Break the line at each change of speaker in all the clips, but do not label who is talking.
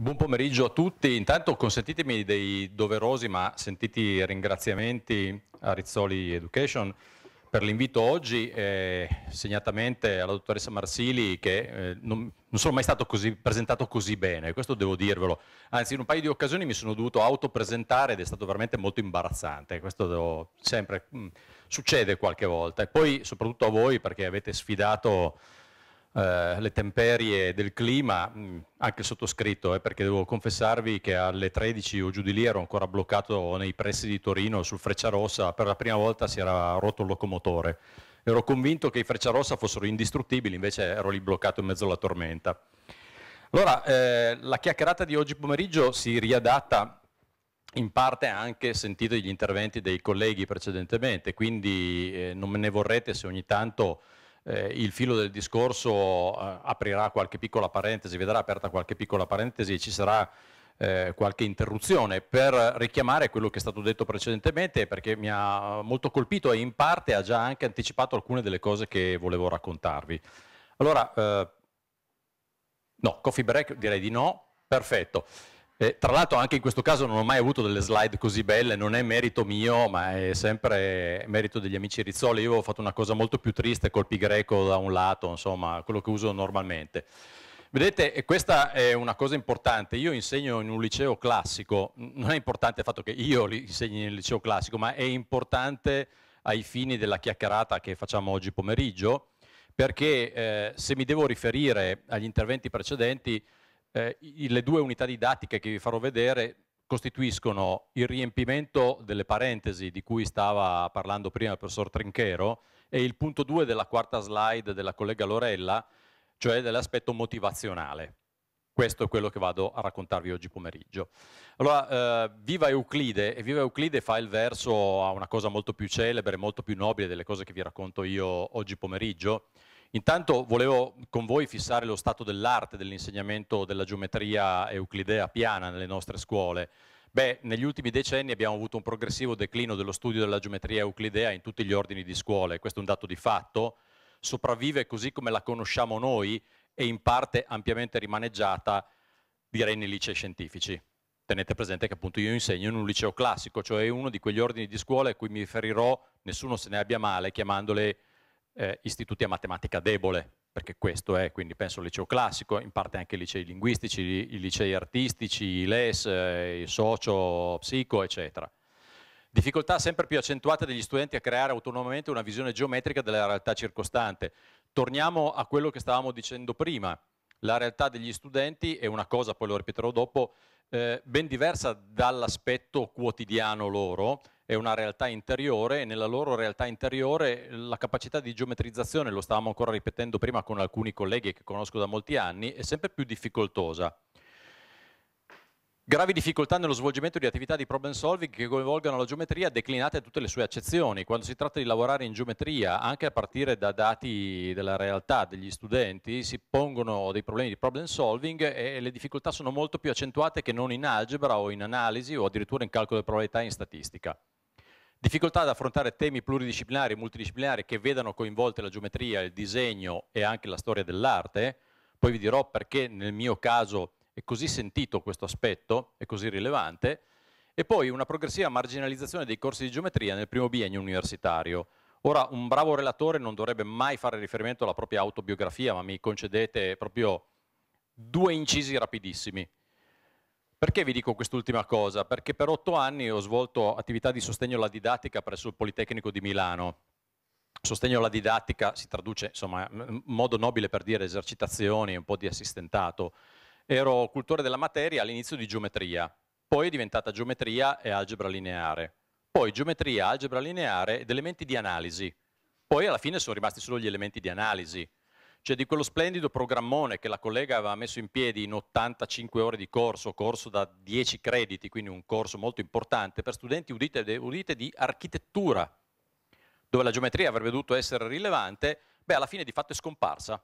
Buon pomeriggio a tutti. Intanto consentitemi dei doverosi ma sentiti ringraziamenti a Rizzoli Education per l'invito oggi, eh, segnatamente alla dottoressa Marsili che eh, non, non, sono mai stato così, presentato così bene, questo devo dirvelo. Anzi, in un paio di occasioni mi sono dovuto autopresentare ed è stato veramente molto imbarazzante, questo devo, sempre mh, mm, succede qualche volta. E poi soprattutto a voi perché avete sfidato eh, le temperie del clima, mm, anche sottoscritto, eh, perché devo confessarvi che alle 13 o giù di lì ero ancora bloccato nei pressi di Torino sul Frecciarossa, per la prima volta si era rotto il locomotore. Ero convinto che i Frecciarossa fossero indistruttibili, invece ero lì bloccato in mezzo alla tormenta. Allora, eh, la chiacchierata di oggi pomeriggio si riadatta in parte anche sentito gli interventi dei colleghi precedentemente, quindi eh, non me ne vorrete se ogni tanto eh, il filo del discorso eh, aprirà qualche piccola parentesi, vedrà aperta qualche piccola parentesi e ci sarà eh, qualche interruzione per richiamare quello che è stato detto precedentemente perché mi ha molto colpito e in parte ha già anche anticipato alcune delle cose che volevo raccontarvi. Allora, eh, no, coffee break direi di no, perfetto. Eh, tra l'altro anche in questo caso non ho mai avuto delle slide così belle, non è merito mio, ma è sempre merito degli amici Rizzoli. Io ho fatto una cosa molto più triste col pi greco da un lato, insomma, quello che uso normalmente. Vedete, questa è una cosa importante. Io insegno in un liceo classico, non è importante il fatto che io insegni nel liceo classico, ma è importante ai fini della chiacchierata che facciamo oggi pomeriggio, perché eh, se mi devo riferire agli interventi precedenti, eh, le due unità didattiche che vi farò vedere costituiscono il riempimento delle parentesi di cui stava parlando prima il professor Trinchero e il punto 2 della quarta slide della collega Lorella, cioè dell'aspetto motivazionale. Questo è quello che vado a raccontarvi oggi pomeriggio. Allora, eh, viva Euclide, e viva Euclide fa il verso a una cosa molto più celebre, molto più nobile delle cose che vi racconto io oggi pomeriggio, Intanto volevo con voi fissare lo stato dell'arte dell'insegnamento della geometria euclidea piana nelle nostre scuole. Beh, negli ultimi decenni abbiamo avuto un progressivo declino dello studio della geometria euclidea in tutti gli ordini di scuole, questo è un dato di fatto, sopravvive così come la conosciamo noi e in parte ampiamente rimaneggiata, direi, nei licei scientifici. Tenete presente che appunto io insegno in un liceo classico, cioè uno di quegli ordini di scuole a cui mi riferirò, nessuno se ne abbia male, chiamandole eh, istituti a matematica debole, perché questo è, quindi penso al liceo classico, in parte anche ai licei linguistici, i licei artistici, i LES, eh, i socio, psico, eccetera. Difficoltà sempre più accentuate degli studenti a creare autonomamente una visione geometrica della realtà circostante. Torniamo a quello che stavamo dicendo prima. La realtà degli studenti è una cosa, poi lo ripeterò dopo, eh, ben diversa dall'aspetto quotidiano loro, è una realtà interiore e nella loro realtà interiore la capacità di geometrizzazione, lo stavamo ancora ripetendo prima con alcuni colleghi che conosco da molti anni, è sempre più difficoltosa. Gravi difficoltà nello svolgimento di attività di problem solving che coinvolgano la geometria declinate a tutte le sue accezioni. Quando si tratta di lavorare in geometria, anche a partire da dati della realtà degli studenti, si pongono dei problemi di problem solving e le difficoltà sono molto più accentuate che non in algebra o in analisi o addirittura in calcolo delle probabilità in statistica. Difficoltà ad affrontare temi pluridisciplinari e multidisciplinari che vedano coinvolte la geometria, il disegno e anche la storia dell'arte. Poi vi dirò perché nel mio caso è così sentito questo aspetto, è così rilevante. E poi una progressiva marginalizzazione dei corsi di geometria nel primo biennio universitario. Ora, un bravo relatore non dovrebbe mai fare riferimento alla propria autobiografia, ma mi concedete proprio due incisi rapidissimi. Perché vi dico quest'ultima cosa? Perché per otto anni ho svolto attività di sostegno alla didattica presso il Politecnico di Milano. Sostegno alla didattica si traduce, insomma, in modo nobile per dire esercitazioni, un po' di assistentato. Ero cultore della materia all'inizio di geometria, poi è diventata geometria e algebra lineare, poi geometria, algebra lineare ed elementi di analisi. Poi alla fine sono rimasti solo gli elementi di analisi cioè di quello splendido programmone che la collega aveva messo in piedi in 85 ore di corso, corso da 10 crediti, quindi un corso molto importante per studenti udite, udite di architettura, dove la geometria avrebbe dovuto essere rilevante, beh alla fine di fatto è scomparsa.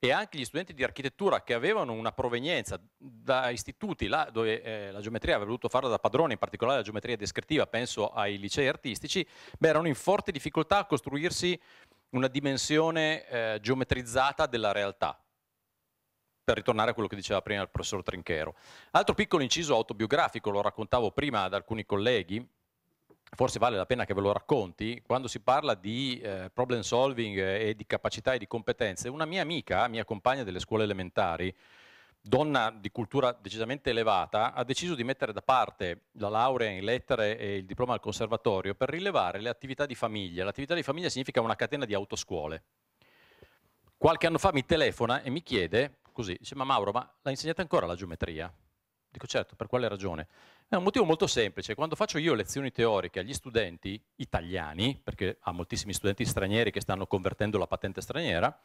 E anche gli studenti di architettura che avevano una provenienza da istituti là dove eh, la geometria avrebbe dovuto farla da padrone, in particolare la geometria descrittiva, penso ai licei artistici, beh, erano in forte difficoltà a costruirsi una dimensione eh, geometrizzata della realtà, per ritornare a quello che diceva prima il professor Trinchero. Altro piccolo inciso autobiografico, lo raccontavo prima ad alcuni colleghi, forse vale la pena che ve lo racconti, quando si parla di eh, problem solving e di capacità e di competenze, una mia amica, mia compagna delle scuole elementari, donna di cultura decisamente elevata, ha deciso di mettere da parte la laurea in lettere e il diploma al conservatorio per rilevare le attività di famiglia. L'attività di famiglia significa una catena di autoscuole. Qualche anno fa mi telefona e mi chiede, così, dice, ma Mauro, ma la insegnate ancora la geometria? Dico, certo, per quale ragione? È un motivo molto semplice. Quando faccio io lezioni teoriche agli studenti italiani, perché ha moltissimi studenti stranieri che stanno convertendo la patente straniera,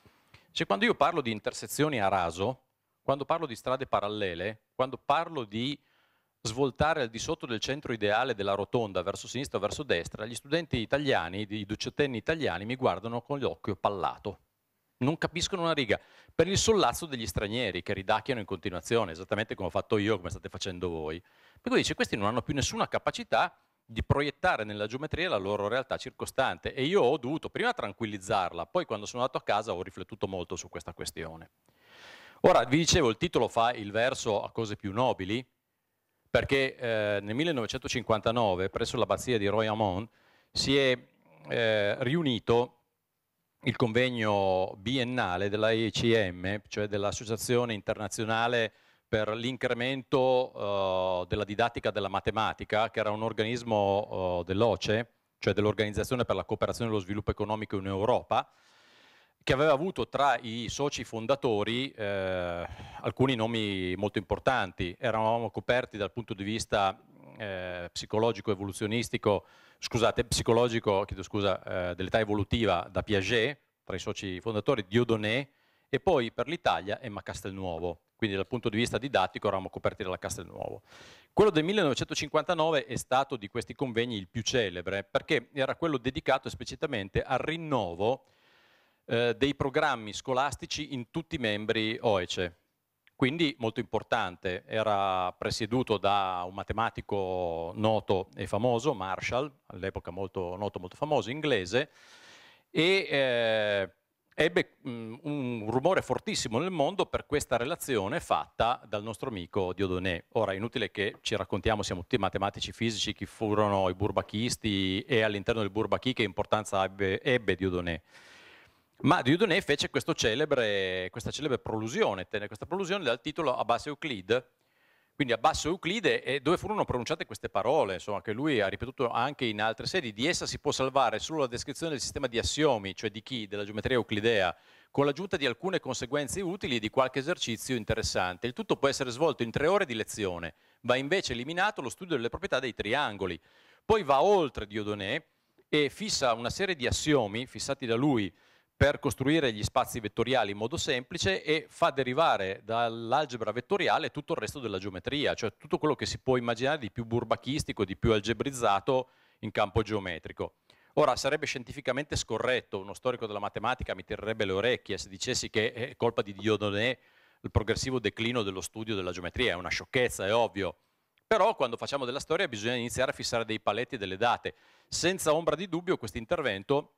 cioè quando io parlo di intersezioni a raso, quando parlo di strade parallele, quando parlo di svoltare al di sotto del centro ideale della rotonda verso sinistra o verso destra, gli studenti italiani, i diciottenni italiani, mi guardano con l'occhio pallato. Non capiscono una riga per il sollazzo degli stranieri che ridacchiano in continuazione, esattamente come ho fatto io, come state facendo voi. Per cui dice, questi non hanno più nessuna capacità di proiettare nella geometria la loro realtà circostante e io ho dovuto prima tranquillizzarla, poi quando sono andato a casa ho riflettuto molto su questa questione. Ora, vi dicevo, il titolo fa il verso a cose più nobili, perché eh, nel 1959, presso l'abbazia di Royamont, si è eh, riunito il convegno biennale della cioè dell'Associazione Internazionale per l'incremento eh, della didattica della matematica, che era un organismo eh, dell'OCE, cioè dell'Organizzazione per la cooperazione e lo sviluppo economico in Europa, che aveva avuto tra i soci fondatori eh, alcuni nomi molto importanti. Eravamo coperti dal punto di vista eh, psicologico evoluzionistico, scusate, psicologico, chiedo scusa, eh, dell'età evolutiva da Piaget, tra i soci fondatori, Diodoné, e poi per l'Italia Emma Castelnuovo. Quindi dal punto di vista didattico eravamo coperti dalla Castelnuovo. Quello del 1959 è stato di questi convegni il più celebre perché era quello dedicato esplicitamente al rinnovo eh, dei programmi scolastici in tutti i membri OECE. Quindi molto importante, era presieduto da un matematico noto e famoso, Marshall, all'epoca molto noto, molto famoso, inglese, e eh, ebbe mh, mm, un rumore fortissimo nel mondo per questa relazione fatta dal nostro amico Diodonè. Ora, è inutile che ci raccontiamo, siamo tutti matematici fisici, chi furono i burbachisti e all'interno del burbachì che importanza ebbe, ebbe Diodoné. Ma Diodonè fece celebre, questa celebre prolusione, tenne questa prolusione dal titolo A Euclide, quindi a Euclide, e dove furono pronunciate queste parole, insomma, che lui ha ripetuto anche in altre sedi, di essa si può salvare solo la descrizione del sistema di assiomi, cioè di chi, della geometria euclidea, con l'aggiunta di alcune conseguenze utili e di qualche esercizio interessante. Il tutto può essere svolto in tre ore di lezione, va invece eliminato lo studio delle proprietà dei triangoli. Poi va oltre Diodonè e fissa una serie di assiomi, fissati da lui, per costruire gli spazi vettoriali in modo semplice e fa derivare dall'algebra vettoriale tutto il resto della geometria, cioè tutto quello che si può immaginare di più burbachistico, di più algebrizzato in campo geometrico. Ora, sarebbe scientificamente scorretto, uno storico della matematica mi tirerebbe le orecchie se dicessi che è colpa di Diodonè il progressivo declino dello studio della geometria, è una sciocchezza, è ovvio. Però quando facciamo della storia bisogna iniziare a fissare dei paletti e delle date. Senza ombra di dubbio questo intervento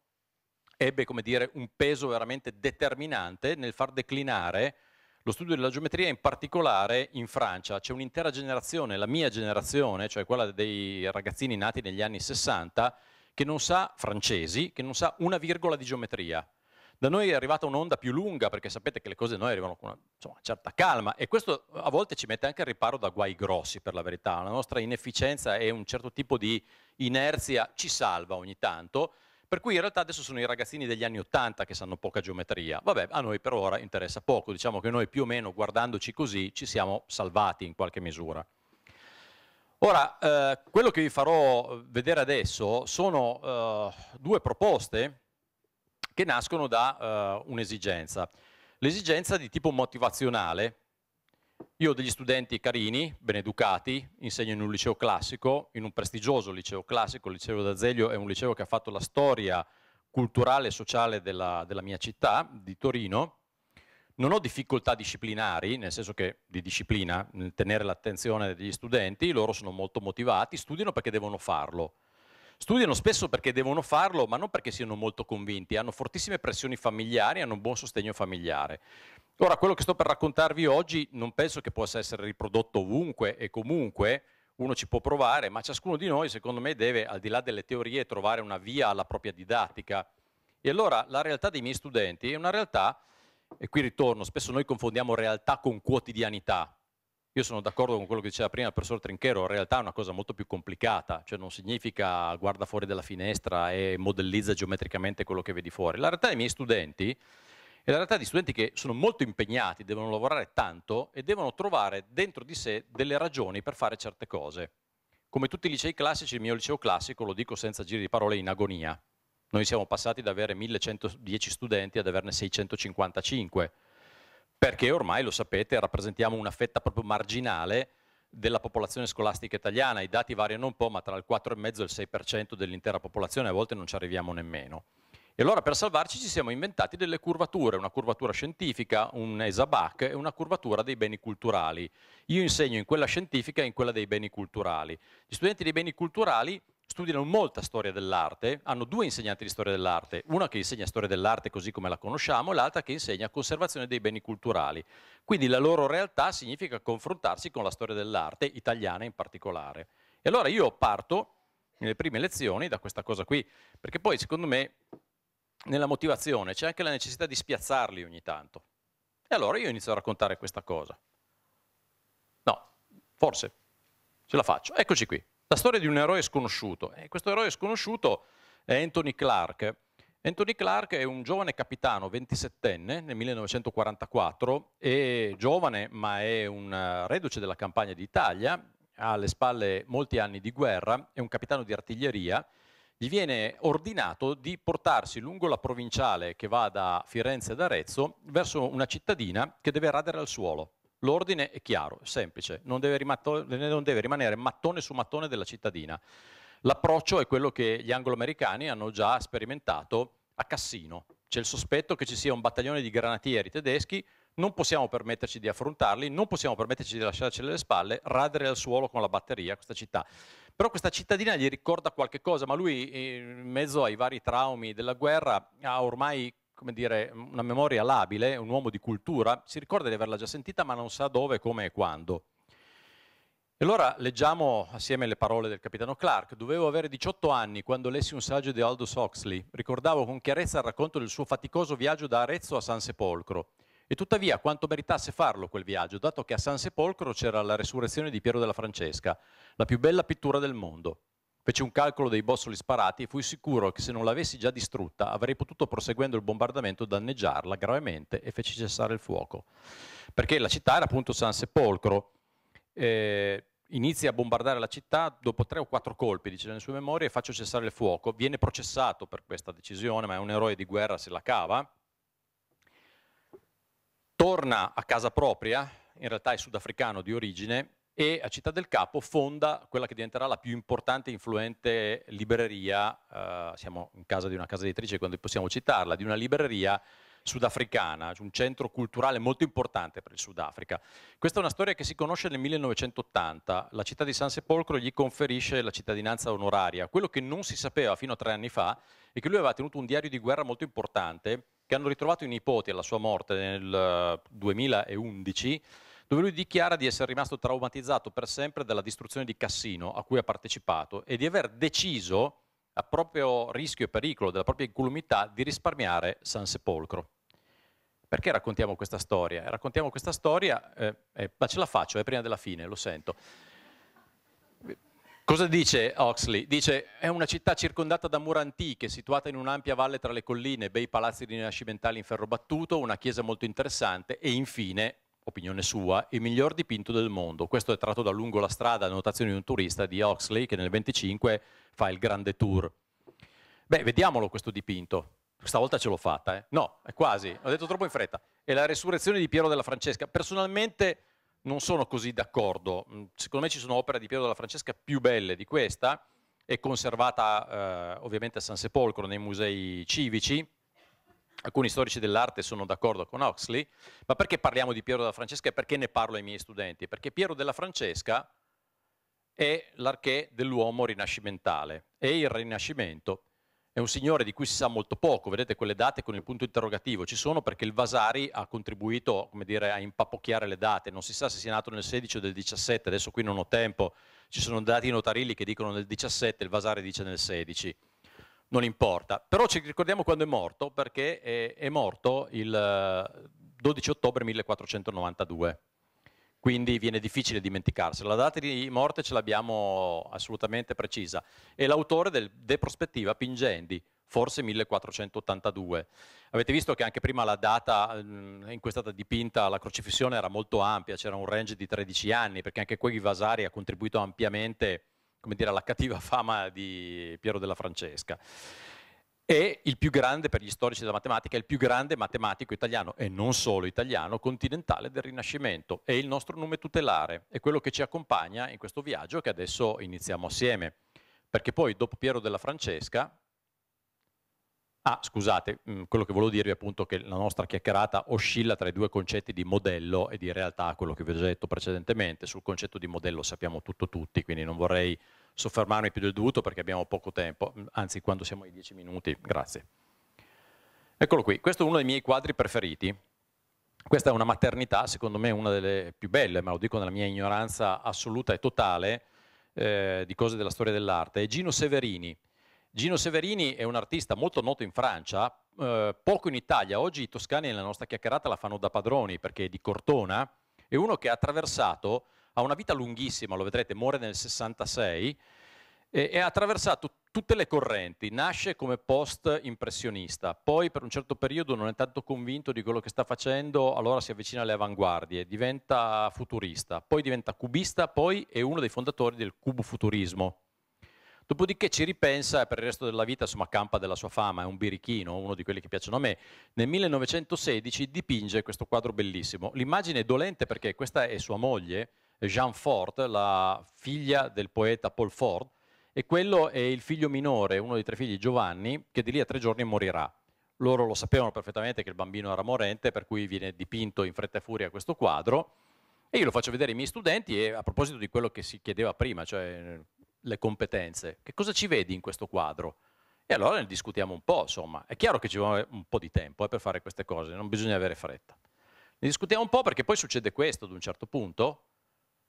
ebbe dire, un peso veramente determinante nel far declinare lo studio della geometria, in particolare in Francia. C'è un'intera generazione, la mia generazione, cioè quella dei ragazzini nati negli anni 60, che non sa francesi, che non sa una virgola di geometria. Da noi è arrivata un'onda più lunga, perché sapete che le cose da noi arrivano con una, insomma, certa calma, e questo a volte ci mette anche al riparo da guai grossi, per la verità. La nostra inefficienza e un certo tipo di inerzia ci salva ogni tanto, per cui in realtà adesso sono i ragazzini degli anni 80 che sanno poca geometria. Vabbè, a noi per ora interessa poco, diciamo che noi più o meno guardandoci così ci siamo salvati in qualche misura. Ora, eh, quello che vi farò vedere adesso sono eh, due proposte che nascono da eh, un'esigenza. L'esigenza di tipo motivazionale, io ho degli studenti carini, ben educati, insegno in un liceo classico, in un prestigioso liceo classico, il liceo d'Azeglio è un liceo che ha fatto la storia culturale e sociale della, della mia città, di Torino, non ho difficoltà disciplinari, nel senso che di disciplina, nel tenere l'attenzione degli studenti, loro sono molto motivati, studiano perché devono farlo. Studiano spesso perché devono farlo, ma non perché siano molto convinti, hanno fortissime pressioni familiari, hanno un buon sostegno familiare. Ora, quello che sto per raccontarvi oggi non penso che possa essere riprodotto ovunque e comunque, uno ci può provare, ma ciascuno di noi, secondo me, deve, al di là delle teorie, trovare una via alla propria didattica. E allora la realtà dei miei studenti è una realtà, e qui ritorno, spesso noi confondiamo realtà con quotidianità. Io sono d'accordo con quello che diceva prima il professor Trinchero, in realtà è una cosa molto più complicata, cioè non significa guarda fuori dalla finestra e modellizza geometricamente quello che vedi fuori. La realtà dei miei studenti è la realtà di studenti che sono molto impegnati, devono lavorare tanto e devono trovare dentro di sé delle ragioni per fare certe cose. Come tutti i licei classici, il mio liceo classico, lo dico senza giri di parole, in agonia. Noi siamo passati da avere 1110 studenti ad averne 655 perché ormai lo sapete rappresentiamo una fetta proprio marginale della popolazione scolastica italiana, i dati variano un po', ma tra il 4,5 e il 6% dell'intera popolazione a volte non ci arriviamo nemmeno. E allora per salvarci ci siamo inventati delle curvature, una curvatura scientifica, un ESABAC e una curvatura dei beni culturali. Io insegno in quella scientifica e in quella dei beni culturali. Gli studenti dei beni culturali studiano molta storia dell'arte, hanno due insegnanti di storia dell'arte, una che insegna storia dell'arte così come la conosciamo l'altra che insegna conservazione dei beni culturali. Quindi la loro realtà significa confrontarsi con la storia dell'arte italiana in particolare. E allora io parto nelle prime lezioni da questa cosa qui, perché poi secondo me nella motivazione c'è anche la necessità di spiazzarli ogni tanto. E allora io inizio a raccontare questa cosa. No, forse ce la faccio. Eccoci qui. La storia di un eroe sconosciuto. E eh, questo eroe sconosciuto è Anthony Clark. Anthony Clark è un giovane capitano, 27enne, nel 1944, è giovane ma è un eh, reduce della campagna d'Italia, ha alle spalle molti anni di guerra, è un capitano di artiglieria, gli viene ordinato di portarsi lungo la provinciale che va da Firenze ad Arezzo verso una cittadina che deve radere al suolo. L'ordine è chiaro, semplice, non deve, non deve, rimanere mattone su mattone della cittadina. L'approccio è quello che gli angloamericani hanno già sperimentato a Cassino. C'è il sospetto che ci sia un battaglione di granatieri tedeschi, non possiamo permetterci di affrontarli, non possiamo permetterci di lasciarceli alle spalle, radere al suolo con la batteria questa città. Però questa cittadina gli ricorda qualche cosa, ma lui in mezzo ai vari traumi della guerra ha ormai come dire, una memoria labile, un uomo di cultura, si ricorda di averla già sentita ma non sa dove, come e quando. E allora leggiamo assieme le parole del capitano Clark. Dovevo avere 18 anni quando lessi un saggio di Aldous Huxley. Ricordavo con chiarezza il racconto del suo faticoso viaggio da Arezzo a San Sepolcro. E tuttavia quanto meritasse farlo quel viaggio, dato che a San Sepolcro c'era la resurrezione di Piero della Francesca, la più bella pittura del mondo. Fece un calcolo dei bossoli sparati e fui sicuro che se non l'avessi già distrutta avrei potuto, proseguendo il bombardamento, danneggiarla gravemente e feci cessare il fuoco. Perché la città era appunto San Sepolcro. Eh, inizia a bombardare la città dopo tre o quattro colpi, dice nelle sue memorie, e faccio cessare il fuoco. Viene processato per questa decisione, ma è un eroe di guerra, se la cava. Torna a casa propria, in realtà è sudafricano di origine, e a Città del Capo fonda quella che diventerà la più importante e influente libreria, eh, siamo in casa di una casa editrice quando possiamo citarla, di una libreria sudafricana, un centro culturale molto importante per il Sudafrica. Questa è una storia che si conosce nel 1980, la città di San Sepolcro gli conferisce la cittadinanza onoraria, quello che non si sapeva fino a tre anni fa è che lui aveva tenuto un diario di guerra molto importante che hanno ritrovato i nipoti alla sua morte nel 2011 eh, dove lui dichiara di essere rimasto traumatizzato per sempre dalla distruzione di Cassino a cui ha partecipato e di aver deciso a proprio rischio e pericolo della propria incolumità di risparmiare San Sepolcro. Perché raccontiamo questa storia? Raccontiamo questa storia, eh, eh, ma ce la faccio, è eh, prima della fine, lo sento. Cosa dice Oxley? Dice, è una città circondata da mura antiche, situata in un'ampia valle tra le colline, bei palazzi rinascimentali in ferro battuto, una chiesa molto interessante e infine opinione sua, il miglior dipinto del mondo. Questo è tratto da Lungo la strada, annotazione di un turista di Oxley che nel 25 fa il grande tour. Beh, vediamolo questo dipinto. Stavolta ce l'ho fatta, eh? No, è quasi, ho detto troppo in fretta. È la resurrezione di Piero della Francesca. Personalmente non sono così d'accordo. Mm, secondo me ci sono opere di Piero della Francesca più belle di questa, è conservata eh, ovviamente a San Sepolcro nei musei civici alcuni storici dell'arte sono d'accordo con Huxley, ma perché parliamo di Piero della Francesca e perché ne parlo ai miei studenti? Perché Piero della Francesca è l'archè dell'uomo rinascimentale e il Rinascimento è un signore di cui si sa molto poco, vedete quelle date con il punto interrogativo ci sono perché il Vasari ha contribuito dire, a impapocchiare le date, non si sa se sia nato nel 16 o nel 17, adesso qui non ho tempo, ci sono dati notarili che dicono nel 17, il Vasari dice nel 16 non importa. Però ci ricordiamo quando è morto, perché è, è morto il 12 eh, ottobre 1492 quindi viene difficile dimenticarsela. La data di morte ce l'abbiamo assolutamente precisa. È l'autore del De Prospettiva Pingendi, forse 1482. Avete visto che anche prima la data mm, in cui è stata dipinta la crocifissione era molto ampia, c'era un range di 13 anni, perché anche qui Vasari ha contribuito ampiamente come dire, alla cattiva fama di Piero della Francesca. È il più grande, per gli storici della matematica, il più grande matematico italiano, e non solo italiano, continentale del Rinascimento. È il nostro nome tutelare, è quello che ci accompagna in questo viaggio che adesso iniziamo assieme. Perché poi, dopo Piero della Francesca, Ah, scusate, mm, quello che volevo dirvi è appunto che la nostra chiacchierata oscilla tra i due concetti di modello e di realtà, quello che vi ho già detto precedentemente. Sul concetto di modello sappiamo tutto tutti, quindi non vorrei soffermarmi più del dovuto perché abbiamo poco tempo, mm, anzi quando siamo ai 10 minuti, grazie. Eccolo qui, questo è uno dei miei quadri preferiti. Questa è una maternità, secondo me una delle più belle, ma lo dico nella mia ignoranza assoluta e totale eh, di cose della storia dell'arte. È Gino Severini, Gino Severini è un artista molto noto in Francia, eh, poco in Italia. Oggi i toscani nella nostra chiacchierata la fanno da padroni perché è di Cortona, è uno che ha attraversato, ha una vita lunghissima, lo vedrete, muore nel 66 e, e ha attraversato tutte le correnti, nasce come post impressionista, poi per un certo periodo non è tanto convinto di quello che sta facendo, allora si avvicina alle avanguardie, diventa futurista, poi diventa cubista, poi è uno dei fondatori del cubo futurismo. Dopodiché ci ripensa e per il resto della vita insomma, campa della sua fama, è un birichino, uno di quelli che piacciono a me. Nel 1916 dipinge questo quadro bellissimo. L'immagine è dolente perché questa è sua moglie, Jean Fort, la figlia del poeta Paul Ford, e quello è il figlio minore, uno dei tre figli Giovanni, che di lì a tre giorni morirà. Loro lo sapevano perfettamente che il bambino era morente, per cui viene dipinto in fretta e furia questo quadro. E io lo faccio vedere ai miei studenti e a proposito di quello che si chiedeva prima, cioè le competenze. Che cosa ci vedi in questo quadro? E allora ne discutiamo un po', insomma. È chiaro che ci vuole un po' di tempo eh, per fare queste cose, non bisogna avere fretta. Ne discutiamo un po' perché poi succede questo ad un certo punto,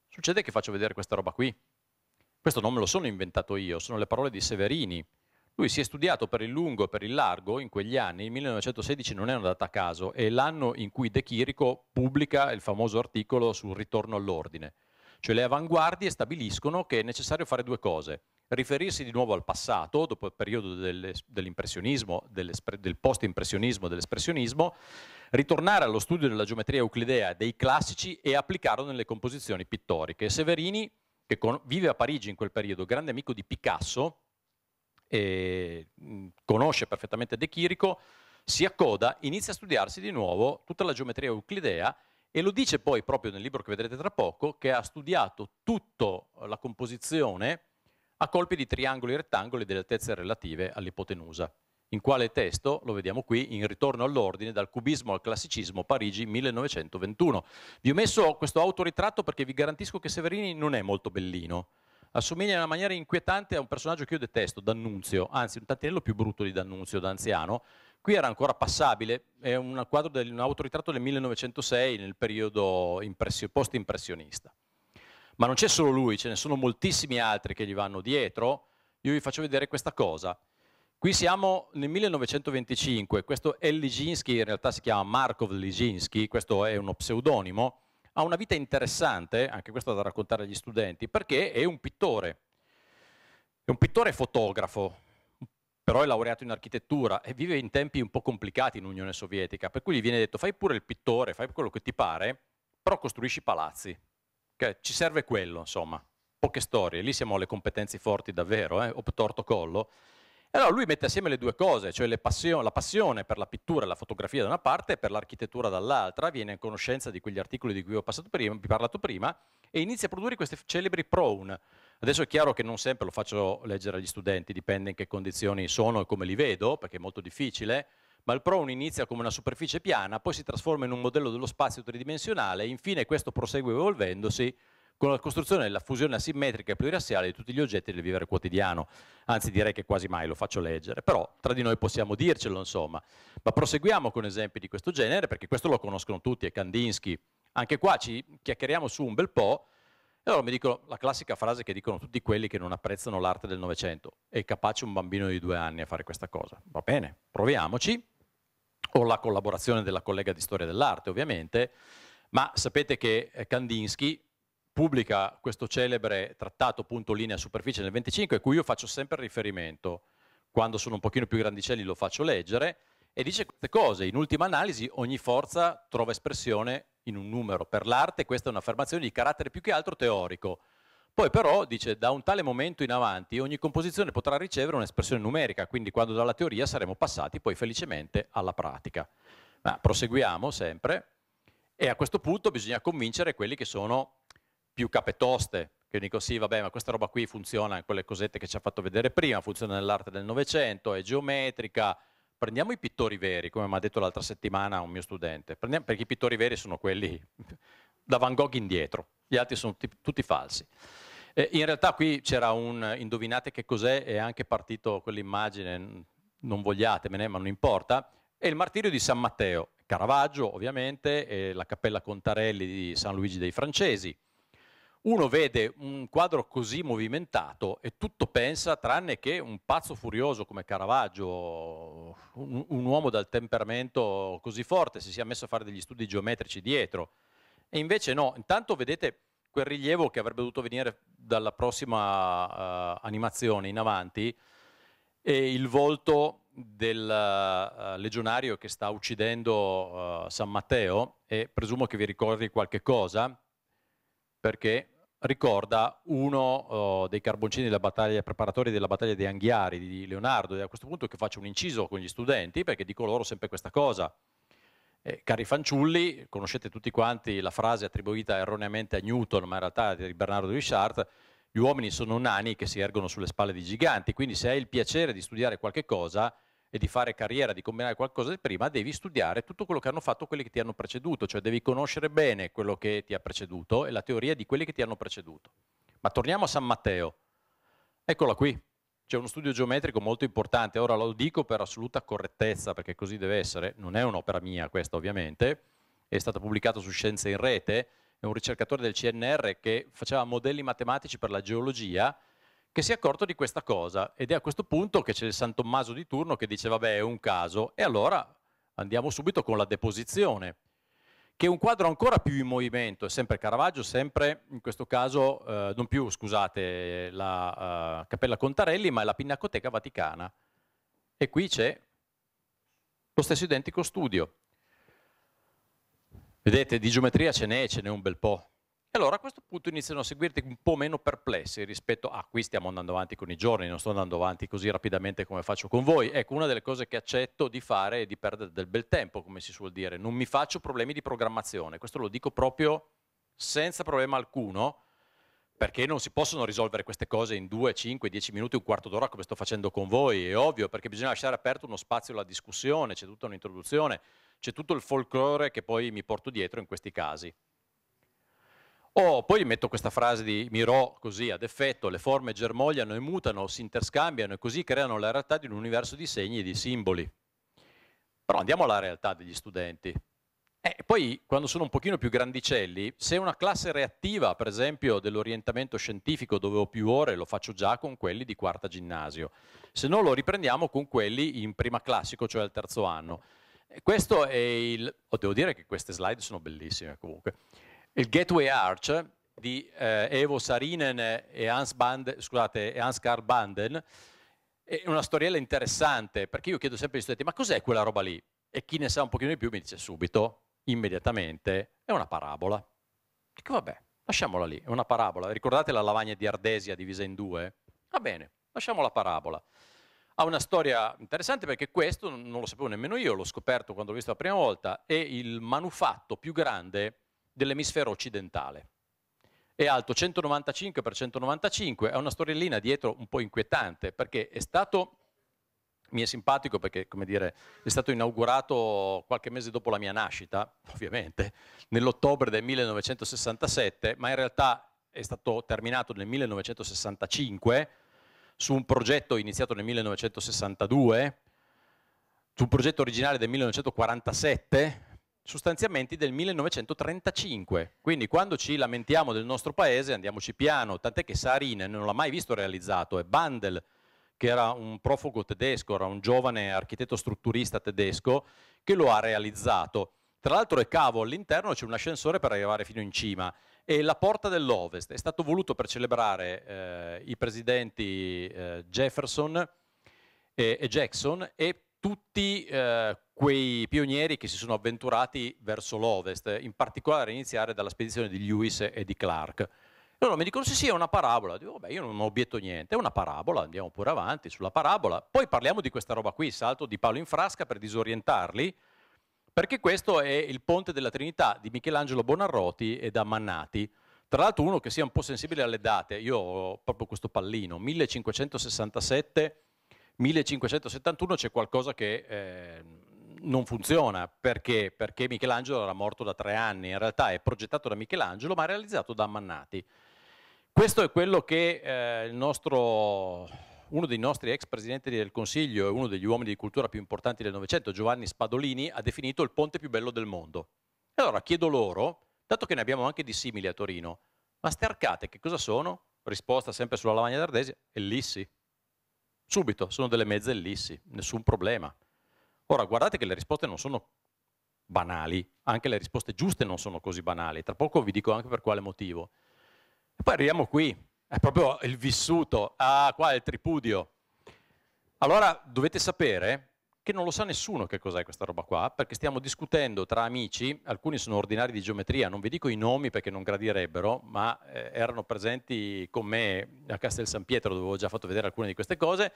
succede che faccio vedere questa roba qui. Questo non me lo sono inventato io, sono le parole di Severini. Lui si è studiato per il lungo e per il largo in quegli anni, il 1916 non è una data a caso, è l'anno in cui De Chirico pubblica il famoso articolo sul ritorno all'ordine. Cioè le avanguardie stabiliscono che è necessario fare due cose. Riferirsi di nuovo al passato, dopo il periodo dell'impressionismo, del post-impressionismo, dell'espressionismo, ritornare allo studio della geometria euclidea dei classici e applicarlo nelle composizioni pittoriche. Severini, che con, vive a Parigi in quel periodo, grande amico di Picasso, e, conosce perfettamente De Chirico, si accoda, inizia a studiarsi di nuovo tutta la geometria euclidea e lo dice poi proprio nel libro che vedrete tra poco, che ha studiato tutta eh, la composizione a colpi di triangoli e rettangoli delle altezze relative all'ipotenusa. In quale testo? Lo vediamo qui, in ritorno all'ordine, dal cubismo al classicismo, Parigi 1921. Vi ho messo questo autoritratto perché vi garantisco che Severini non è molto bellino. Assomiglia in una maniera inquietante a un personaggio che io detesto, D'Annunzio, anzi un tantinello più brutto di D'Annunzio, d'anziano, Qui era ancora passabile, è un, quadro del, un autoritratto del 1906 nel periodo impressio, post-impressionista. Ma non c'è solo lui, ce ne sono moltissimi altri che gli vanno dietro. Io vi faccio vedere questa cosa. Qui siamo nel 1925, questo è Liginsky, in realtà si chiama Markov Liginsky, questo è uno pseudonimo, ha una vita interessante, anche questo da raccontare agli studenti, perché è un pittore, è un pittore fotografo, però è laureato in architettura e vive in tempi un po' complicati in Unione Sovietica, per cui gli viene detto fai pure il pittore, fai quello che ti pare, però costruisci palazzi. Okay? Ci serve quello, insomma. Poche storie, lì siamo alle competenze forti davvero, eh? o torto collo. E allora lui mette assieme le due cose, cioè passio la passione per la pittura e la fotografia da una parte e per l'architettura dall'altra, viene in conoscenza di quegli articoli di cui ho prima, vi ho parlato prima e inizia a produrre questi celebri prone. Adesso è chiaro che non sempre lo faccio leggere agli studenti, dipende in che condizioni sono e come li vedo, perché è molto difficile, ma il prone inizia come una superficie piana, poi si trasforma in un modello dello spazio tridimensionale, infine questo prosegue evolvendosi con la costruzione e la fusione asimmetrica e pluriassiale di tutti gli oggetti del vivere quotidiano. Anzi direi che quasi mai lo faccio leggere, però tra di noi possiamo dircelo insomma. Ma proseguiamo con esempi di questo genere perché questo lo conoscono tutti, è Kandinsky. Anche qua ci chiacchieriamo su un bel po', e allora mi dicono la classica frase che dicono tutti quelli che non apprezzano l'arte del Novecento, è capace un bambino di due anni a fare questa cosa. Va bene, proviamoci. Ho la collaborazione della collega di storia dell'arte, ovviamente, ma sapete che eh, Kandinsky pubblica questo celebre trattato punto linea superficie nel 25 a cui io faccio sempre riferimento quando sono un pochino più grandicelli lo faccio leggere e dice queste cose in ultima analisi ogni forza trova espressione in un numero per l'arte questa è un'affermazione di carattere più che altro teorico poi però dice da un tale momento in avanti ogni composizione potrà ricevere un'espressione numerica quindi quando dalla teoria saremo passati poi felicemente alla pratica ma proseguiamo sempre e a questo punto bisogna convincere quelli che sono più capetoste, che dico sì, vabbè, ma questa roba qui funziona in quelle cosette che ci ha fatto vedere prima, funziona nell'arte del Novecento, è geometrica. Prendiamo i pittori veri, come mi ha detto l'altra settimana un mio studente, Prendiamo, perché i pittori veri sono quelli da Van Gogh indietro, gli altri sono tutti falsi. E in realtà qui c'era un indovinate che cos'è, è anche partito quell'immagine, non vogliatemene, ma non importa, è il martirio di San Matteo, Caravaggio ovviamente, e la cappella Contarelli di San Luigi dei Francesi uno vede un quadro così movimentato e tutto pensa, tranne che un pazzo furioso come Caravaggio, un, un uomo dal temperamento così forte, si sia messo a fare degli studi geometrici dietro. E invece no, intanto vedete quel rilievo che avrebbe dovuto venire dalla prossima uh, animazione in avanti e il volto del uh, legionario che sta uccidendo uh, San Matteo e presumo che vi ricordi qualche cosa perché ricorda uno oh, dei carboncini della battaglia, preparatori della battaglia di Anghiari, di Leonardo, e a questo punto che faccio un inciso con gli studenti perché dico loro sempre questa cosa. Eh, cari fanciulli, conoscete tutti quanti la frase attribuita erroneamente a Newton, ma in realtà di Bernardo Richard, gli uomini sono nani che si ergono sulle spalle di giganti, quindi se hai il piacere di studiare qualche cosa, e di fare carriera, di combinare qualcosa di prima, devi studiare tutto quello che hanno fatto quelli che ti hanno preceduto, cioè devi conoscere bene quello che ti ha preceduto e la teoria di quelli che ti hanno preceduto. Ma torniamo a San Matteo. Eccola qui. C'è uno studio geometrico molto importante, ora lo dico per assoluta correttezza, perché così deve essere, non è un'opera mia questa ovviamente, è stata pubblicata su Scienze in Rete, è un ricercatore del CNR che faceva modelli matematici per la geologia che si è accorto di questa cosa ed è a questo punto che c'è il San Tommaso di turno che dice vabbè è un caso e allora andiamo subito con la deposizione che è un quadro ancora più in movimento, è sempre Caravaggio, sempre in questo caso eh, non più scusate la eh, Cappella Contarelli ma è la Pinacoteca Vaticana e qui c'è lo stesso identico studio. Vedete di geometria ce n'è, ce n'è un bel po'. E allora a questo punto iniziano a seguirti un po' meno perplessi rispetto a ah, qui stiamo andando avanti con i giorni, non sto andando avanti così rapidamente come faccio con voi. Ecco, una delle cose che accetto di fare è di perdere del bel tempo, come si suol dire. Non mi faccio problemi di programmazione, questo lo dico proprio senza problema alcuno, perché non si possono risolvere queste cose in 2, 5, 10 minuti, un quarto d'ora come sto facendo con voi, è ovvio, perché bisogna lasciare aperto uno spazio alla discussione, c'è tutta un'introduzione, c'è tutto il folklore che poi mi porto dietro in questi casi. Oh, poi metto questa frase di Miro così ad effetto, le forme germogliano e mutano, si interscambiano e così creano la realtà di un universo di segni e di simboli. Però andiamo alla realtà degli studenti. Eh, e poi, quando sono un pochino più grandicelli, se una classe reattiva, per esempio, dell'orientamento scientifico dove ho più ore, lo faccio già con quelli di quarta ginnasio. Se no lo riprendiamo con quelli in prima classico, cioè al terzo anno. questo è il... Oh, devo dire che queste slide sono bellissime comunque. Il Gateway Arch di eh, Evo Sarinen e Hans, Band, scusate, Hans Karl Banden è una storiella interessante perché io chiedo sempre agli studenti ma cos'è quella roba lì? E chi ne sa un pochino di più mi dice subito, immediatamente, è una parabola. Dico vabbè, lasciamola lì, è una parabola. Ricordate la lavagna di Ardesia divisa in due? Va bene, lasciamo la parabola. Ha una storia interessante perché questo non lo sapevo nemmeno io, l'ho scoperto quando l'ho visto la prima volta, è il manufatto più grande dell'emisfero occidentale. È alto 195 x 195, è una storiellina dietro un po' inquietante, perché è stato, mi è simpatico perché, come dire, è stato inaugurato qualche mese dopo la mia nascita, ovviamente, nell'ottobre del 1967, ma in realtà è stato terminato nel 1965 su un progetto iniziato nel 1962, su un progetto originale del 1947 sostanziamenti del 1935. Quindi quando ci lamentiamo del nostro paese andiamoci piano, tant'è che Sarin non l'ha mai visto realizzato è Bandel, che era un profugo tedesco, era un giovane architetto strutturista tedesco, che lo ha realizzato. Tra l'altro è cavo all'interno, c'è un ascensore per arrivare fino in cima e la porta dell'Ovest è stato voluto per celebrare eh, i presidenti eh, Jefferson e, e Jackson e tutti eh, quei pionieri che si sono avventurati verso l'ovest, in particolare a iniziare dalla spedizione di Lewis e di Clark. loro mi dicono sì sì è una parabola, dico vabbè io non obietto niente, è una parabola, andiamo pure avanti sulla parabola, poi parliamo di questa roba qui, salto di Paolo in frasca per disorientarli, perché questo è il ponte della Trinità di Michelangelo Bonarroti e da Mannati, tra l'altro uno che sia un po' sensibile alle date, io ho proprio questo pallino, 1567 1571 c'è qualcosa che eh, non funziona perché? perché Michelangelo era morto da tre anni, in realtà è progettato da Michelangelo ma realizzato da Mannati. Questo è quello che eh, nostro, uno dei nostri ex presidenti del Consiglio e uno degli uomini di cultura più importanti del Novecento, Giovanni Spadolini, ha definito il ponte più bello del mondo. E allora chiedo loro, dato che ne abbiamo anche di simili a Torino, ma ste arcate che cosa sono? Risposta sempre sulla lavagna d'Ardesia, ellissi. Subito, sono delle mezze ellissi, nessun problema. Ora, guardate che le risposte non sono banali, anche le risposte giuste non sono così banali, tra poco vi dico anche per quale motivo. E poi arriviamo qui, è proprio il vissuto, ah, qua è il tripudio. Allora, dovete sapere che non lo sa nessuno che cos'è questa roba qua, perché stiamo discutendo tra amici, alcuni sono ordinari di geometria, non vi dico i nomi perché non gradirebbero, ma eh, erano presenti con me a Castel San Pietro dove avevo già fatto vedere alcune di queste cose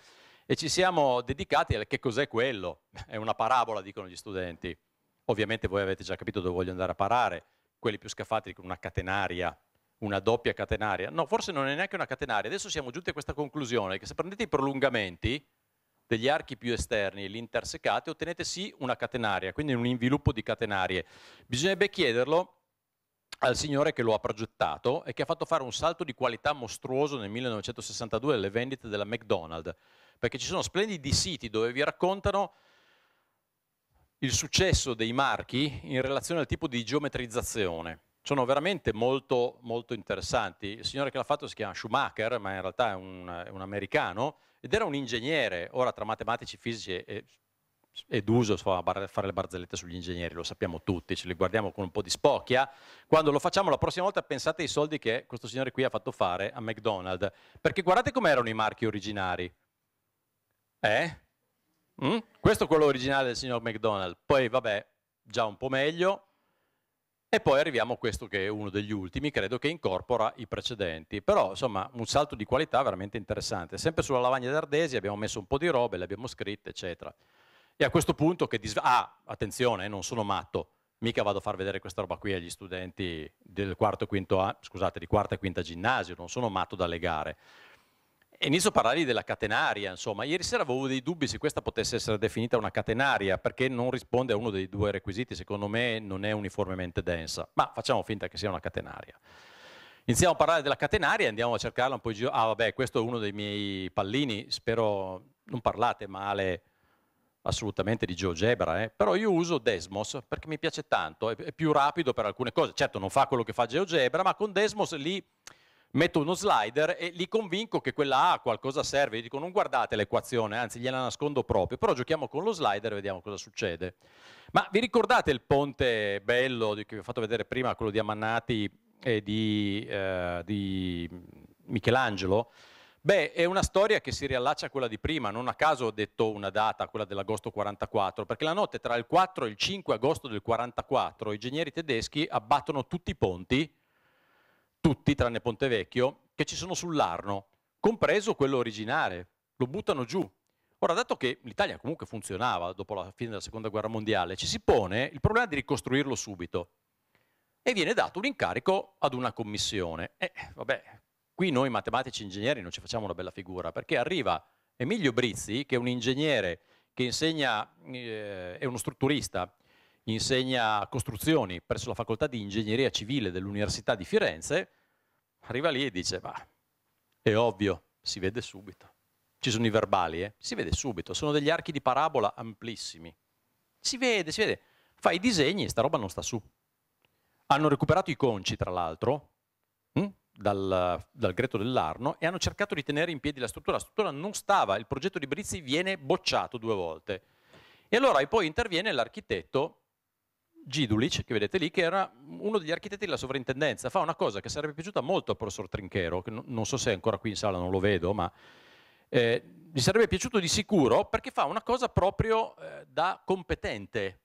e ci siamo dedicati a che cos'è quello, è una parabola dicono gli studenti, ovviamente voi avete già capito dove voglio andare a parare, quelli più scaffati con una catenaria, una doppia catenaria, no forse non è neanche una catenaria, adesso siamo giunti a questa conclusione che se prendete i prolungamenti, degli archi più esterni e li intersecate, ottenete sì una catenaria, quindi un inviluppo di catenarie. Bisognerebbe chiederlo al signore che lo ha progettato e che ha fatto fare un salto di qualità mostruoso nel 1962 alle vendite della McDonald's, perché ci sono splendidi siti dove vi raccontano il successo dei marchi in relazione al tipo di geometrizzazione. Sono veramente molto, molto interessanti. Il signore che l'ha fatto si chiama Schumacher, ma in realtà è un, è un americano, ed era un ingegnere, ora tra matematici, fisici e, e d'uso fare le barzellette sugli ingegneri, lo sappiamo tutti, ce li guardiamo con un po' di spocchia. Quando lo facciamo la prossima volta pensate ai soldi che questo signore qui ha fatto fare a McDonald's, perché guardate com'erano i marchi originari. Eh? Mm? Questo è quello originale del signor McDonald's, poi vabbè, già un po' meglio, e poi arriviamo a questo che è uno degli ultimi, credo che incorpora i precedenti. Però insomma un salto di qualità veramente interessante. Sempre sulla lavagna d'Ardesi abbiamo messo un po' di robe, le abbiamo scritte, eccetera. E a questo punto che disve- Ah, attenzione, eh, non sono matto, mica vado a far vedere questa roba qui agli studenti del quarto, e quinto, anno, scusate, di quarta e quinta ginnasio, non sono matto da legare. Inizio a parlare della catenaria, insomma, ieri sera avevo dei dubbi se questa potesse essere definita una catenaria perché non risponde a uno dei due requisiti, secondo me non è uniformemente densa, ma facciamo finta che sia una catenaria. Iniziamo a parlare della catenaria, e andiamo a cercarla un po' in giro, ah vabbè questo è uno dei miei pallini, spero non parlate male assolutamente di GeoGebra, eh? però io uso Desmos perché mi piace tanto, è più rapido per alcune cose, certo non fa quello che fa GeoGebra, ma con Desmos lì... Li metto uno slider e li convinco che quella A a qualcosa serve, io dico non guardate l'equazione, anzi gliela nascondo proprio, però giochiamo con lo slider e vediamo cosa succede. Ma vi ricordate il ponte bello che vi ho fatto vedere prima, quello di Amannati e di, eh, di Michelangelo? Beh, è una storia che si riallaccia a quella di prima, non a caso ho detto una data, quella dell'agosto 44, perché la notte tra il 4 e il 5 agosto del 44 i ingegneri tedeschi abbattono tutti i ponti tutti tranne Ponte Vecchio, che ci sono sull'Arno, compreso quello originale. Lo buttano giù. Ora, dato che l'Italia comunque funzionava dopo la fine della Seconda Guerra Mondiale, ci si pone il problema di ricostruirlo subito. E viene dato un incarico ad una commissione. E eh, vabbè, qui noi matematici e ingegneri non ci facciamo una bella figura, perché arriva Emilio Brizzi, che è un ingegnere che insegna, eh, è uno strutturista, insegna costruzioni presso la facoltà di ingegneria civile dell'Università di Firenze, arriva lì e dice, ma è ovvio, si vede subito. Ci sono i verbali, eh? si vede subito, sono degli archi di parabola amplissimi. Si vede, si vede, fa i disegni e sta roba non sta su. Hanno recuperato i conci, tra l'altro, hm? dal, dal, Greto dell'Arno e hanno cercato di tenere in piedi la struttura. La struttura non stava, il progetto di Brizzi viene bocciato due volte. E allora e poi interviene l'architetto Gidulic, che vedete lì, che era uno degli architetti della sovrintendenza, fa una cosa che sarebbe piaciuta molto al professor Trinchero, che non so se è ancora qui in sala, non lo vedo, ma eh, gli sarebbe piaciuto di sicuro perché fa una cosa proprio eh, da competente,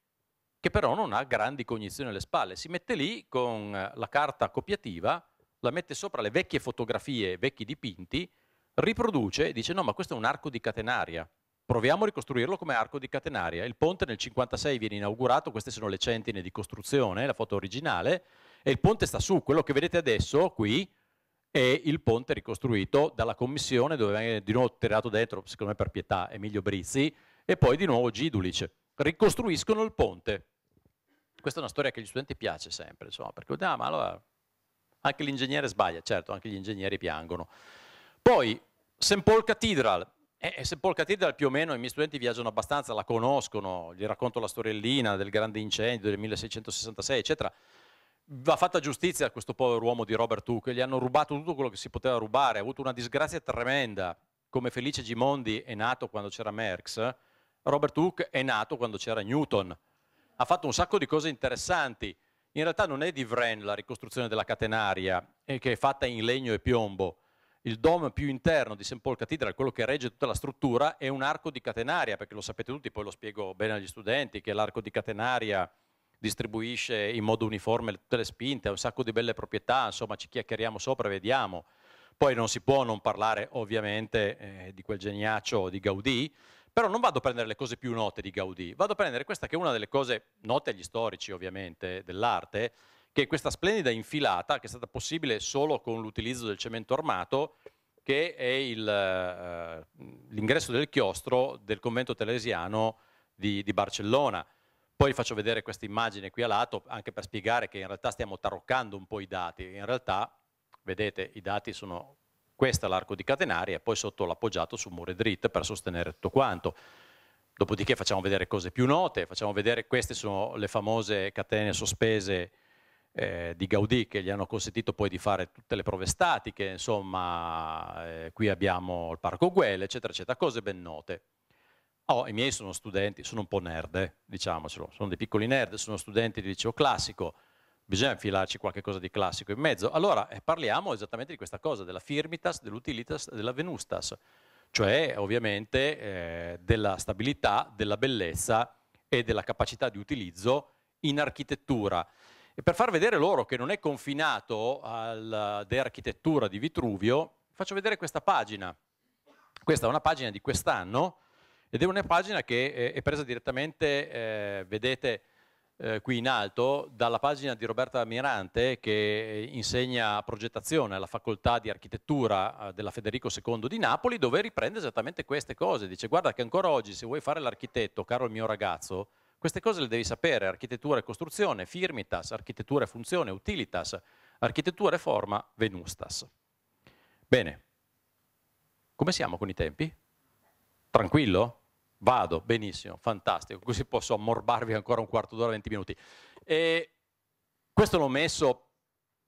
che però non ha grandi cognizioni alle spalle. Si mette lì con eh, la carta copiativa, la mette sopra le vecchie fotografie, vecchi dipinti, riproduce e dice no, ma questo è un arco di catenaria proviamo a ricostruirlo come arco di catenaria. Il ponte nel 1956 viene inaugurato, queste sono le centine di costruzione, la foto originale, e il ponte sta su, quello che vedete adesso qui è il ponte ricostruito dalla commissione dove viene di nuovo tirato dentro, secondo me per pietà, Emilio Brizzi e poi di nuovo Gidulice. Ricostruiscono il ponte. Questa è una storia che agli studenti piace sempre, insomma, perché ah, ma allora, anche l'ingegnere sbaglia, certo, anche gli ingegneri piangono. Poi St. Paul Cathedral, eh, eh Sepol Cathedral più o meno i miei studenti viaggiano abbastanza, la conoscono, gli racconto la storiellina del grande incendio del 1666, eccetera. Va fatta giustizia a questo povero uomo di Robert Hooke, gli hanno rubato tutto quello che si poteva rubare, ha avuto una disgrazia tremenda, come Felice Gimondi è nato quando c'era Merckx, Robert Hooke è nato quando c'era Newton, ha fatto un sacco di cose interessanti, in realtà non è di Wren la ricostruzione della catenaria, eh, che è fatta in legno e piombo, il dome più interno di St. Paul Cathedral, quello che regge tutta la struttura, è un arco di catenaria, perché lo sapete tutti, poi lo spiego bene agli studenti, che l'arco di catenaria distribuisce in modo uniforme tutte le spinte, ha un sacco di belle proprietà, insomma ci chiacchieriamo sopra e vediamo. Poi non si può non parlare ovviamente eh, di quel geniaccio di Gaudì, però non vado a prendere le cose più note di Gaudì, vado a prendere questa che è una delle cose note agli storici ovviamente dell'arte, che questa splendida infilata, che è stata possibile solo con l'utilizzo del cemento armato, che è il, eh, l'ingresso del chiostro del convento telesiano di, di Barcellona. Poi faccio vedere questa immagine qui a lato, anche per spiegare che in realtà stiamo taroccando un po' i dati. In realtà, vedete, i dati sono questo l'arco di catenaria e poi sotto l'appoggiato su mure dritte per sostenere tutto quanto. Dopodiché facciamo vedere cose più note, facciamo vedere queste sono le famose catene sospese eh, di Gaudì che gli hanno consentito poi di fare tutte le prove statiche, insomma eh, qui abbiamo il Parco Guele, eccetera, eccetera, cose ben note. Oh, I miei sono studenti, sono un po' nerd, eh, diciamocelo, sono dei piccoli nerd, sono studenti di liceo classico, bisogna infilarci qualche cosa di classico in mezzo. Allora eh, parliamo esattamente di questa cosa, della firmitas, dell'utilitas, della venustas, cioè ovviamente eh, della stabilità, della bellezza e della capacità di utilizzo in architettura. E per far vedere loro che non è confinato alla eh, De Architettura di Vitruvio, faccio vedere questa pagina. Questa è una pagina di quest'anno ed è una pagina che eh, è presa direttamente, eh, vedete eh, qui in alto, dalla pagina di Roberta Mirante che eh, insegna progettazione alla facoltà di architettura della Federico II di Napoli, dove riprende esattamente queste cose. Dice guarda che ancora oggi se vuoi fare l'architetto, caro il mio ragazzo, queste cose le devi sapere, architettura e costruzione, firmitas, architettura e funzione, utilitas, architettura e forma, venustas. Bene, come siamo con i tempi? Tranquillo? Vado, benissimo, fantastico, così posso ammorbarvi ancora un quarto d'ora, venti minuti. E questo l'ho messo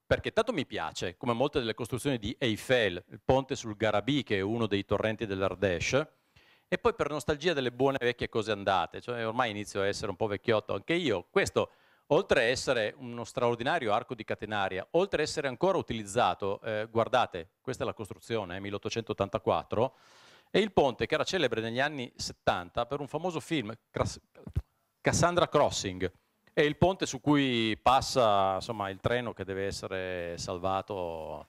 perché tanto mi piace, come molte delle costruzioni di Eiffel, il ponte sul Garabì, che è uno dei torrenti dell'Ardèche, e poi per nostalgia delle buone vecchie cose andate, cioè ormai inizio a essere un po' vecchiotto anche io, questo oltre a essere uno straordinario arco di catenaria, oltre a essere ancora utilizzato, eh, guardate, questa è la costruzione, eh, 1884, è il ponte che era celebre negli anni 70 per un famoso film, Cassandra Crossing, è il ponte su cui passa insomma, il treno che deve essere salvato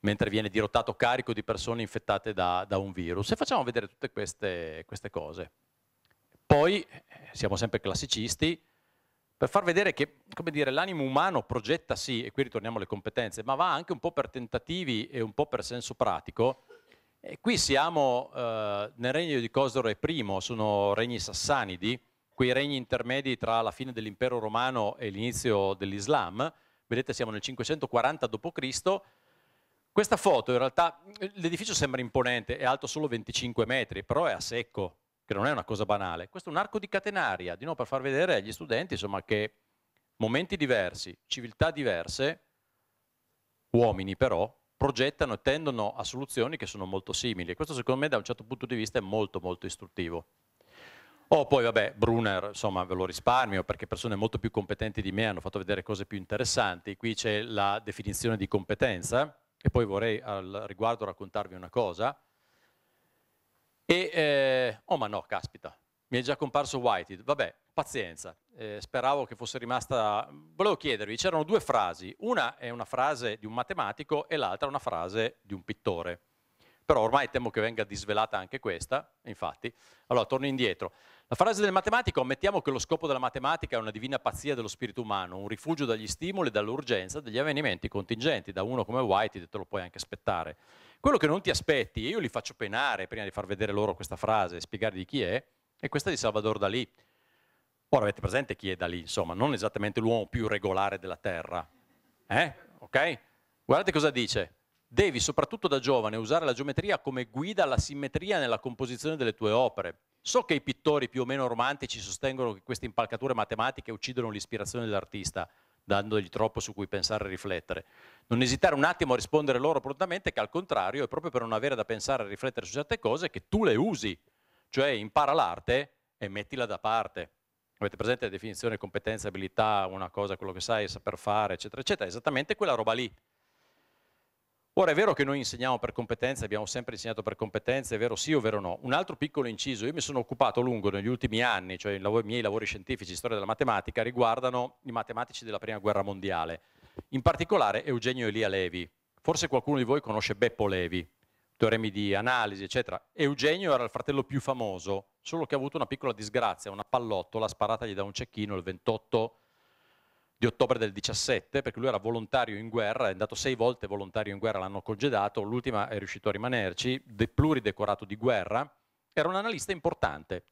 mentre viene dirottato carico di persone infettate da, da un virus. E facciamo vedere tutte queste, queste cose. Poi, eh, siamo sempre classicisti, per far vedere che l'animo umano progetta sì, e qui ritorniamo alle competenze, ma va anche un po' per tentativi e un po' per senso pratico. E qui siamo eh, nel regno di Cosero e I, sono regni sassanidi, quei regni intermedi tra la fine dell'impero romano e l'inizio dell'Islam. Vedete siamo nel 540 d.C., questa foto in realtà, l'edificio sembra imponente, è alto solo 25 metri, però è a secco, che non è una cosa banale. Questo è un arco di catenaria, di nuovo per far vedere agli studenti insomma, che momenti diversi, civiltà diverse, uomini però, progettano e tendono a soluzioni che sono molto simili. E questo secondo me da un certo punto di vista è molto molto istruttivo. O oh, poi vabbè, Brunner, insomma ve lo risparmio perché persone molto più competenti di me hanno fatto vedere cose più interessanti. Qui c'è la definizione di competenza e poi vorrei al riguardo raccontarvi una cosa. E, eh, oh ma no, caspita, mi è già comparso Whited, vabbè, pazienza, eh, speravo che fosse rimasta... Volevo chiedervi, c'erano due frasi, una è una frase di un matematico e l'altra è una frase di un pittore però ormai temo che venga disvelata anche questa, infatti. Allora, torno indietro. La frase del matematico, ammettiamo che lo scopo della matematica è una divina pazzia dello spirito umano, un rifugio dagli stimoli, e dall'urgenza, degli avvenimenti contingenti, da uno come White te lo puoi anche aspettare. Quello che non ti aspetti, e io li faccio penare prima di far vedere loro questa frase e spiegare di chi è, è questa di Salvador Dalì. Ora avete presente chi è Dalì, insomma, non esattamente l'uomo più regolare della Terra. Eh? Ok? Guardate cosa dice. Devi soprattutto da giovane usare la geometria come guida alla simmetria nella composizione delle tue opere. So che i pittori più o meno romantici sostengono che queste impalcature matematiche uccidono l'ispirazione dell'artista, dandogli troppo su cui pensare e riflettere. Non esitare un attimo a rispondere loro prontamente che al contrario è proprio per non avere da pensare e riflettere su certe cose che tu le usi, cioè impara l'arte e mettila da parte. Avete presente la definizione competenza, abilità, una cosa, quello che sai, saper fare, eccetera, eccetera, esattamente quella roba lì. Ora è vero che noi insegniamo per competenze, abbiamo sempre insegnato per competenze, è vero sì o vero no. Un altro piccolo inciso, io mi sono occupato a lungo negli ultimi anni, cioè i, lavori, i miei lavori scientifici, storia della matematica, riguardano i matematici della prima guerra mondiale, in particolare Eugenio Elia Levi. Forse qualcuno di voi conosce Beppo Levi, teoremi di analisi, eccetera. Eugenio era il fratello più famoso, solo che ha avuto una piccola disgrazia, una pallottola sparatagli da un cecchino il 28 di ottobre del 17, perché lui era volontario in guerra, è andato sei volte volontario in guerra, l'hanno congedato, l'ultima è riuscito a rimanerci, de pluridecorato di guerra, era un analista importante,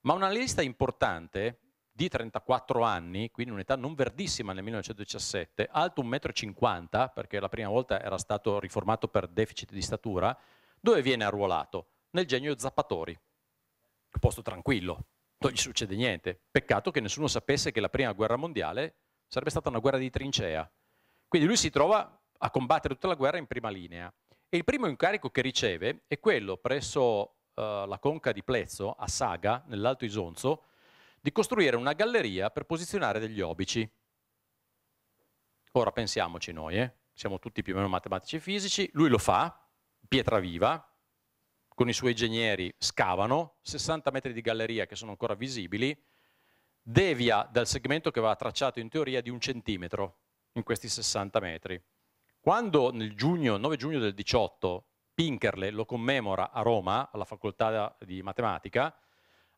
ma un analista importante di 34 anni, quindi un'età non verdissima nel 1917, alto 1,50 m, perché la prima volta era stato riformato per deficit di statura, dove viene arruolato? Nel genio Zappatori, posto tranquillo, non gli succede niente. Peccato che nessuno sapesse che la prima guerra mondiale Sarebbe stata una guerra di trincea. Quindi lui si trova a combattere tutta la guerra in prima linea. E il primo incarico che riceve è quello presso eh, la conca di Plezzo, a Saga, nell'Alto Isonzo, di costruire una galleria per posizionare degli obici. Ora pensiamoci noi, eh? siamo tutti più o meno matematici e fisici, lui lo fa, pietra viva, con i suoi ingegneri scavano 60 metri di galleria che sono ancora visibili, devia dal segmento che va tracciato in teoria di un centimetro in questi 60 metri. Quando nel giugno, 9 giugno del 18 Pinkerle lo commemora a Roma, alla facoltà di matematica,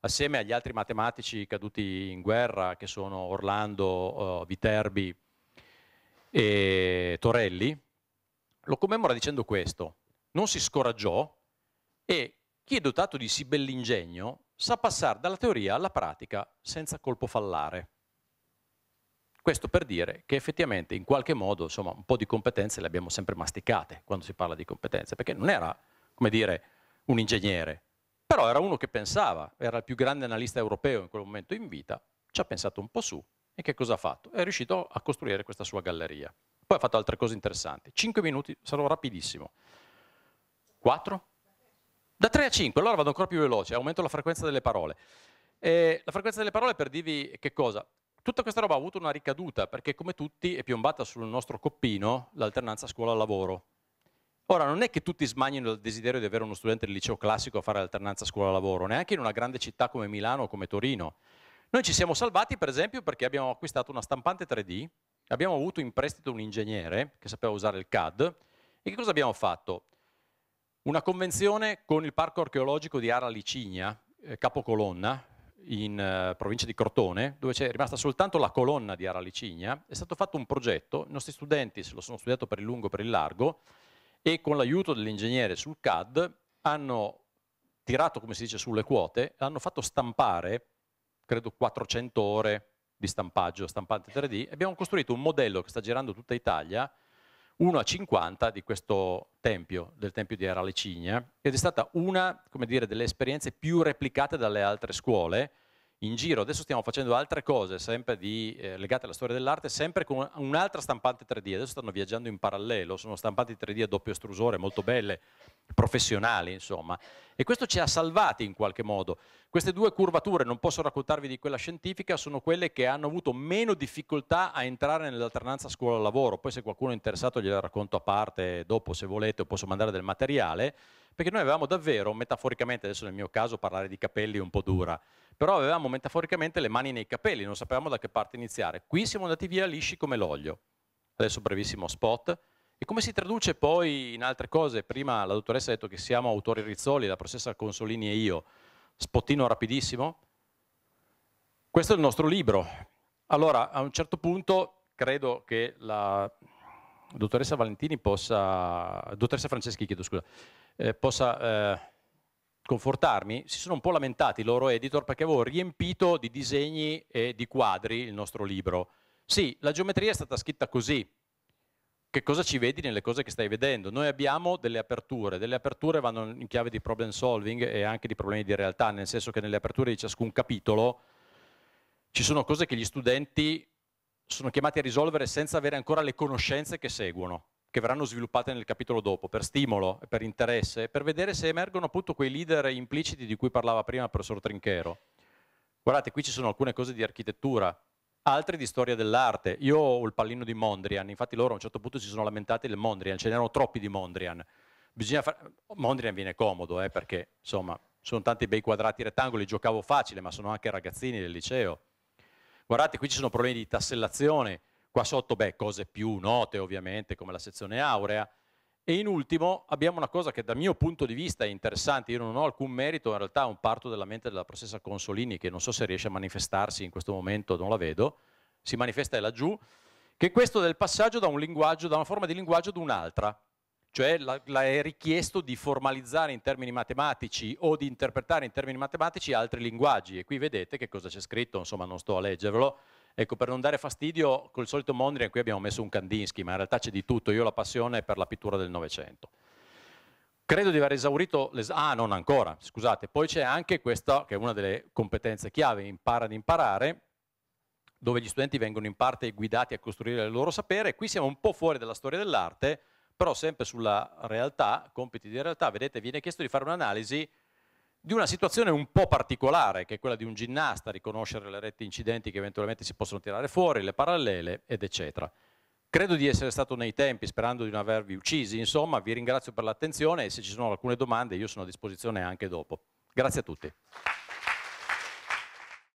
assieme agli altri matematici caduti in guerra che sono Orlando, eh, Viterbi e Torelli, lo commemora dicendo questo, non si scoraggiò e chi è dotato di sì bell'ingegno sa passare dalla teoria alla pratica senza colpo fallare. Questo per dire che effettivamente in qualche modo insomma, un po' di competenze le abbiamo sempre masticate quando si parla di competenze, perché non era, come dire, un ingegnere, però era uno che pensava, era il più grande analista europeo in quel momento in vita, ci ha pensato un po' su e che cosa ha fatto? È riuscito a costruire questa sua galleria. Poi ha fatto altre cose interessanti. Cinque minuti, sarò rapidissimo. Quattro? Da 3 a 5, allora vado ancora più veloce, aumento la frequenza delle parole. E la frequenza delle parole per dirvi che cosa? Tutta questa roba ha avuto una ricaduta, perché come tutti è piombata sul nostro coppino l'alternanza scuola-lavoro. Ora, non è che tutti smagnino il desiderio di avere uno studente del liceo classico a fare l'alternanza scuola-lavoro, neanche in una grande città come Milano o come Torino. Noi ci siamo salvati, per esempio, perché abbiamo acquistato una stampante 3D, abbiamo avuto in prestito un ingegnere che sapeva usare il CAD, e che cosa abbiamo fatto? Una convenzione con il parco archeologico di Ara Licigna, eh, capocolonna, in eh, provincia di Crotone, dove c'è rimasta soltanto la colonna di Ara Licigna, è stato fatto un progetto, i nostri studenti se lo sono studiato per il lungo e per il largo, e con l'aiuto dell'ingegnere sul CAD hanno tirato, come si dice, sulle quote, hanno fatto stampare, credo 400 ore di stampaggio, stampante 3D, e abbiamo costruito un modello che sta girando tutta Italia, 1 a 50 di questo tempio, del tempio di Aralecigna, ed è stata una dire, delle esperienze più replicate dalle altre scuole, in giro. Adesso stiamo facendo altre cose, sempre di, eh, legate alla storia dell'arte, sempre con un'altra stampante 3D. Adesso stanno viaggiando in parallelo, sono stampanti 3D a doppio estrusore, molto belle, professionali, insomma. E questo ci ha salvati in qualche modo. Queste due curvature, non posso raccontarvi di quella scientifica, sono quelle che hanno avuto meno difficoltà a entrare nell'alternanza scuola-lavoro. Poi se qualcuno è interessato gliela racconto a parte dopo se volete o posso mandare del materiale perché noi avevamo davvero, metaforicamente, adesso nel mio caso parlare di capelli è un po' dura, però avevamo metaforicamente le mani nei capelli, non sapevamo da che parte iniziare. Qui siamo andati via lisci come l'olio. Adesso brevissimo spot. E come si traduce poi in altre cose? Prima la dottoressa ha detto che siamo autori Rizzoli, la professoressa Consolini e io. Spottino rapidissimo. Questo è il nostro libro. Allora, a un certo punto credo che la dottoressa Valentini possa, dottoressa Franceschi, chiedo scusa, eh, possa eh, confortarmi, si sono un po' lamentati i loro editor perché avevo riempito di disegni e di quadri il nostro libro. Sì, la geometria è stata scritta così. Che cosa ci vedi nelle cose che stai vedendo? Noi abbiamo delle aperture, delle aperture vanno in chiave di problem solving e anche di problemi di realtà, nel senso che nelle aperture di ciascun capitolo ci sono cose che gli studenti sono chiamati a risolvere senza avere ancora le conoscenze che seguono che verranno sviluppate nel capitolo dopo, per stimolo, per interesse, per vedere se emergono appunto quei leader impliciti di cui parlava prima il professor Trinchero. Guardate, qui ci sono alcune cose di architettura, altre di storia dell'arte. Io ho il pallino di Mondrian, infatti loro a un certo punto si sono lamentati del Mondrian, ce n'erano troppi di Mondrian. Far... Mondrian viene comodo, eh, perché insomma sono tanti bei quadrati rettangoli, giocavo facile, ma sono anche ragazzini del liceo. Guardate, qui ci sono problemi di tassellazione, Qua sotto, beh, cose più note ovviamente, come la sezione aurea. E in ultimo abbiamo una cosa che dal mio punto di vista è interessante, io non ho alcun merito, in realtà è un parto della mente della professoressa Consolini che non so se riesce a manifestarsi in questo momento, non la vedo, si manifesta è laggiù, che è questo del passaggio da, un da una forma di linguaggio ad un'altra, cioè la, la è richiesto di formalizzare in termini matematici o di interpretare in termini matematici altri linguaggi e qui vedete che cosa c'è scritto, insomma non sto a leggervelo, Ecco, per non dare fastidio, col solito Mondrian qui abbiamo messo un Kandinsky, ma in realtà c'è di tutto, io ho la passione per la pittura del Novecento. Credo di aver esaurito l'esame, ah non ancora, scusate, poi c'è anche questa che è una delle competenze chiave, impara ad imparare, dove gli studenti vengono in parte guidati a costruire il loro sapere, qui siamo un po' fuori dalla storia dell'arte, però sempre sulla realtà, compiti di realtà, vedete viene chiesto di fare un'analisi di una situazione un po' particolare, che è quella di un ginnasta, riconoscere le rette incidenti che eventualmente si possono tirare fuori, le parallele ed eccetera. Credo di essere stato nei tempi, sperando di non avervi uccisi, insomma vi ringrazio per l'attenzione e se ci sono alcune domande io sono a disposizione anche dopo. Grazie a tutti.